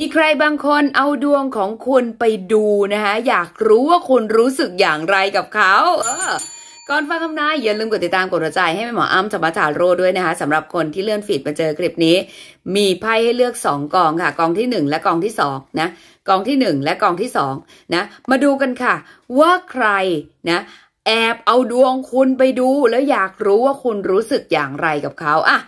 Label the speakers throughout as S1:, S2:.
S1: มีใครบางคนเอาดวงของคุณไปดูนะคะอยากรู้ว่าคุณรู้สึกอย่างไรกับเขา เออก่อนฟังคำนายอย่าลืมกดติดตามกดหัวใจให้แม่หมออ้ำธมรถจาโรด้วยนะคะสำหรับคนที่เลื่อนฟีดมาเจอคลิปนี้ มีไพ่ให้เลือก2กองค่ะ กองที่1และกองที่2นะกองที่1และกองที่2นะ มาดูกันค่ะ ว่าใครนะ แอบเอาดวงคุณไปดู แล้วอยากรู้ว่าคุณรู้สึกอย่างไรกับเขาอ่ะ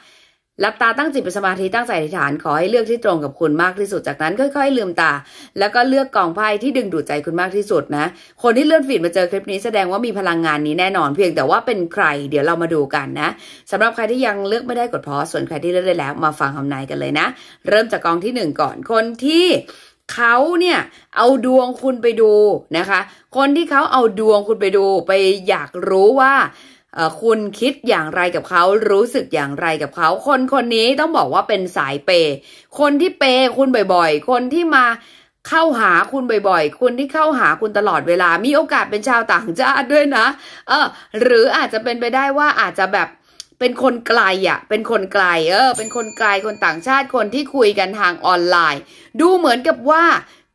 S1: หลับตาตั้งจิตเป็นสมาธิตั้งใจอธิษฐานขอให้เลือกที่ตรงกับคุณมากที่สุดจากนั้น ค่อยๆลืมตา แล้วก็เลือกกองไพ่ที่ดึงดูดใจคุณมากที่สุดนะ คนที่เลื่อนฟีดมาเจอคลิปนี้แสดงว่ามีพลังงานนี้แน่นอนเพียงแต่ว่าเป็นใครเดี๋ยวเรามาดูกันนะสำหรับใครที่ยังเลือกไม่ได้กดพอส่วนใครที่เลือกได้แล้วมาฟังคำนายกันเลยนะ เริ่มจากกองที่หนึ่งก่อน คนที่เขาเนี่ยเอาดวงคุณไปดูนะคะ คนที่เขาเอาดวงคุณไปดู ไปอยากรู้ว่าคุณคิดอย่างไรกับเขา รู้สึกอย่างไรกับเขา คนคนนี้ต้องบอกว่าเป็นสายเปยคนที่เปยคุณบ่อยๆคนที่มาเข้าหาคุณบ่อยๆคนที่เข้าหาคุณตลอดเวลา มีโอกาสเป็นชาวต่างชาติด้วยนะ เออ หรืออาจจะเป็นไปได้ว่าอาจจะแบบเป็นคนไกลอ่ะ เป็นคนไกล เออ เป็นคนไกล คนต่างชาติ คนที่คุยกันทางออนไลน์ ดูเหมือนกับว่า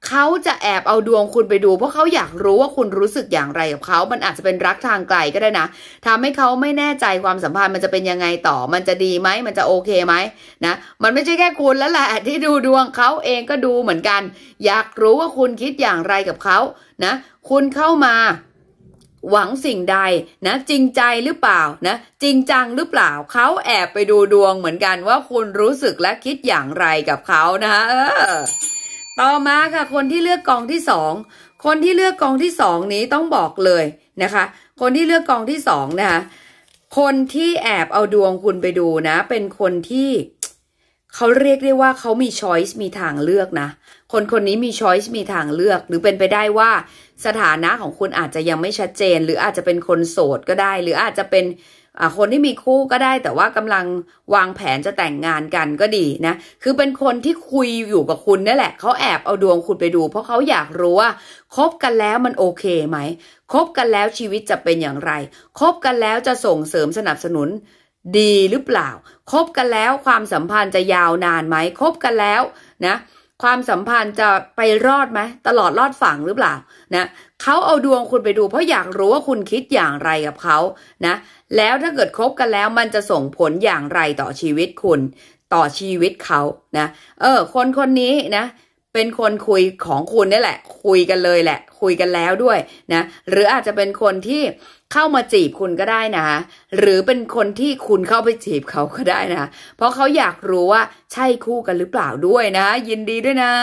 S1: เขาจะแอบเอาดวงคุณไปดูเพราะเขาอยากรู้ว่าคุณรู้สึกอย่างไรกับเขา มันอาจจะเป็นรักทางไกลก็ได้นะทำให้เขาไม่แน่ใจความสัมพันธ์ มันจะเป็นยังไงต่อ มันจะดีไหม มันจะโอเคไหมนะ มันไม่ใช่แค่คุณแล้วแหละที่ดูดวงเขาเองก็ดูเหมือนกัน อยากรู้ว่าคุณคิดอย่างไรกับเขา นะ คุณเข้ามาหวังสิ่งใดนะจริงใจหรือเปล่านะ จริงจังหรือเปล่า เขาแอบไปดูดวงเหมือนกันว่าคุณรู้สึกและคิดอย่างไรกับเขานะเออต่อมาค่ะ คนที่เลือกกองที่สองคนที่เลือกกองที่สองนี้ต้องบอกเลยนะคะ คนที่เลือกกองที่สองนะคะคนที่แอบเอาดวงคุณไปดูนะเป็นคนที่เขาเรียกได้ว่าเขามีช้อยส์มีทางเลือกนะ คนคนนี้มีช้อยส์มีทางเลือก หรือเป็นไปได้ว่าสถานะของคุณอาจจะยังไม่ชัดเจน หรืออาจจะเป็นคนโสดก็ได้ หรืออาจจะเป็นคนที่มีคู่ก็ได้ แต่ว่ากำลังวางแผนจะแต่งงานกันก็ดีนะ คือเป็นคนที่คุยอยู่กับคุณนี่แหละ เขาแอบเอาดวงคุณไปดู เพราะเขาอยากรู้ว่าคบกันแล้วมันโอเคไหมคบกันแล้วชีวิตจะเป็นอย่างไรคบกันแล้วจะส่งเสริมสนับสนุน ดีหรือเปล่าคบกันแล้วความสัมพันธ์จะยาวนานไหมคบกันแล้วนะความสัมพันธ์จะไปรอดไหมตลอดรอดฝั่งหรือเปล่านะเขาเอาดวงคุณไปดู เพราะอยากรู้ว่าคุณคิดอย่างไรกับเขานะแล้วถ้าเกิดคบกันแล้ว มันจะส่งผลอย่างไรต่อชีวิตคุณ ต่อชีวิตเขานะเออ คนคนนี้นะเป็นคนคุยของคุณนี่แหละ คุยกันเลยแหละ คุยกันแล้วด้วยนะ หรืออาจจะเป็นคนที่เข้ามาจีบคุณก็ได้นะหรือเป็นคนที่คุณเข้าไปจีบเขาก็ได้นะ เพราะเขาอยากรู้ว่าใช่คู่กันหรือเปล่าด้วยนะยินดีด้วยนะ